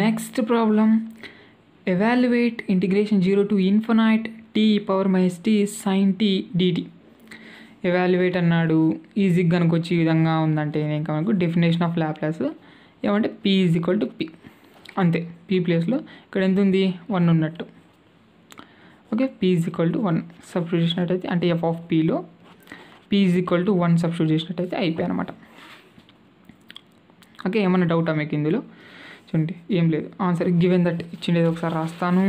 Next problem evaluate integration zero to infinite t power minus t sine t dt. Evaluate అన్నాడు easy కనుకొచ్చి ఈ విధంగా ఉందంటే ఇంకా మనకు డెఫినేషన్ ఆఫ్ ల్యాప్లాస్ ఏమంటే p is equal to p అంతే పీ ప్లేస్లో ఇక్కడ ఎంత ఉంది వన్ ఉన్నట్టు okay p is equal to one substitute చేసినట్టయితే అంటే ఎఫ్ ఆఫ్ పీలో p is equal to one substitute చేసినట్టయితే అయిపోయి అనమాట ఓకే ఏమైనా డౌటా మీకు ఇందులో చూడండి ఏం లేదు ఆన్సర్ గివెన్ దట్ ఇచ్చిండేది ఒకసారి రాస్తాను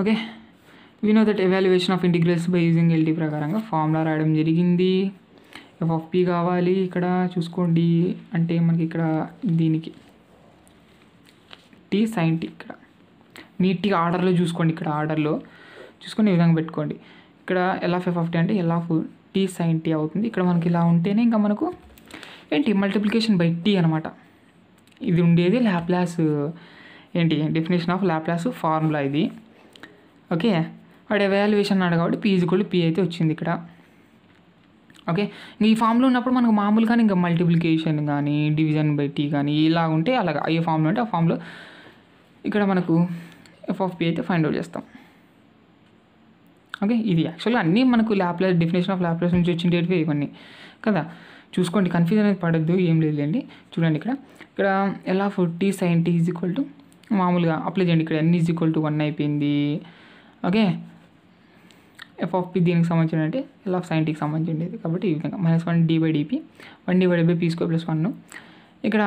okay we know that evaluation of integrals by using LT ప్రకారంగా ఫార్ములా రాయడం జరిగింది ఎఫ్ ఆఫ్ పి కావాలి ఇక్కడ చూసుకోండి అంటే మనకి ఇక్కడ దీనికి టీ సైన్ టీ ఇక్కడ నీట్గా ఆర్డర్లో చూసుకోండి ఇక్కడ ఆర్డర్లో చూసుకొని ఈ విధంగా పెట్టుకోండి ఇక్కడ ఎలా ఫెఫ్ ఎఫ్ ఆఫ్ టీ అంటే ఎలా ఆఫ్ టీ సైన్ టీ అవుతుంది ఇక్కడ మనకి ఇలా ఉంటేనే ఇంకా మనకు ఏంటి మల్టిప్లికేషన్ బై టీ అనమాట ఇది ఉండేది ల్యాప్లాస్ ఏంటి డెఫినేషన్ ఆఫ్ ల్యాప్లాస్ ఫార్ములా ఇది ఓకే వాడు ఎవాల్యుయేషన్ అన్నాడు కాబట్టి పీ ఈజ్వల్ పీ అయితే వచ్చింది ఇక్కడ ఓకే ఈ ఫామ్లో ఉన్నప్పుడు మనకు మామూలుగా ఇంకా మల్టిప్లికేషన్ కానీ డివిజన్ బై టీ కానీ ఇలా ఉంటే అలాగా ఏ ఫామ్లో ఉంటే ఆ ఫామ్లో ఇక్కడ మనకు ఎఫ్ ఆఫ్ పి అయితే ఫైండ్ అవుట్ చేస్తాం ఓకే ఇది యాక్చువల్గా అన్నీ మనకు ల్యాప్లాస్ డెఫినేషన్ ఆఫ్ ల్యాప్లాస్ నుంచి వచ్చిండేటివి ఇవన్నీ కదా చూసుకోండి కన్ఫ్యూజన్ అనేది పడద్దు ఏం లేదులేండి చూడండి ఇక్కడ ఇక్కడ ఎలా forty t sine t is equal to మామూలుగా అప్లై చేయండి ఇక్కడ n is equal to one అయిపోయింది ఓకే ఎఫ్ ఆఫ్ పి దీనికి సంబంధించిన అంటే ఎల్ ఆఫ్ సైంటీకి సంబంధించింది కాబట్టి ఈ విధంగా minus one d by dp one dy by పీస్కో పీ స్క్వేర్ ప్లస్ వన్ ఇక్కడ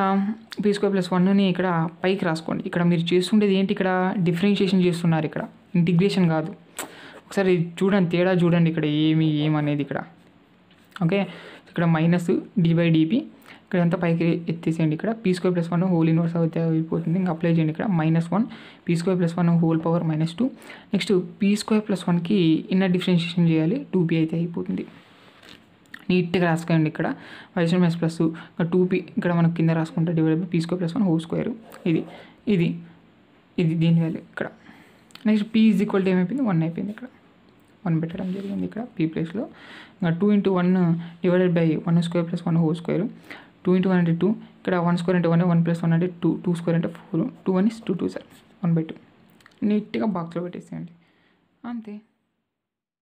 పీ స్క్వేర్ ప్లస్ వన్ని ఇక్కడ పైకి రాసుకోండి ఇక్కడ మీరు చేస్తుండేది ఏంటి ఇక్కడ డిఫరెన్షియేషన్ చేస్తున్నారు ఇక్కడ ఇంటిగ్రేషన్ కాదు ఒకసారి చూడండి తేడా చూడండి ఇక్కడ ఏమి ఏమనేది ఇక్కడ ఓకే ఇక్కడ మైనస్ డివై డిపి ఇక్కడ ఎంత పైకి ఎత్తేసేయండి ఇక్కడ p square plus one whole inverse అయితే అయిపోతుంది ఇంకా అప్లై చేయండి ఇక్కడ minus one p square plus one whole power minus two next p square plus వన్కి ఇన్నర్ డిఫరెన్షియేషన్ చేయాలి టూ పీ అయితే అయిపోతుంది నీట్గా రాసుకోండి ఇక్కడ వైశ్యం ఎస్ ప్లస్ టూ పీ ఇక్కడ మనం కింద రాసుకుంటే divide by p square plus one whole square ఇది ఇది ఇది దీని వాల్యూ ఇక్కడ next p is equal to ఏమైపోయింది వన్ అయిపోయింది ఇక్కడ వన్ పెట్టడం జరిగింది ఇక్కడ పీ ప్లేస్లో ఇంకా two into one divided by one square plus one whole square two into one అంటే టూ ఇక్కడ వన్ స్క్వేర్ అంటే వన్ వన్ ప్లస్ వన్ అంటే టూ టూ స్క్వేర్ అంటే four two one is two two sir one by two నీట్గా బాక్స్లో పెట్టేసేయండి అంతే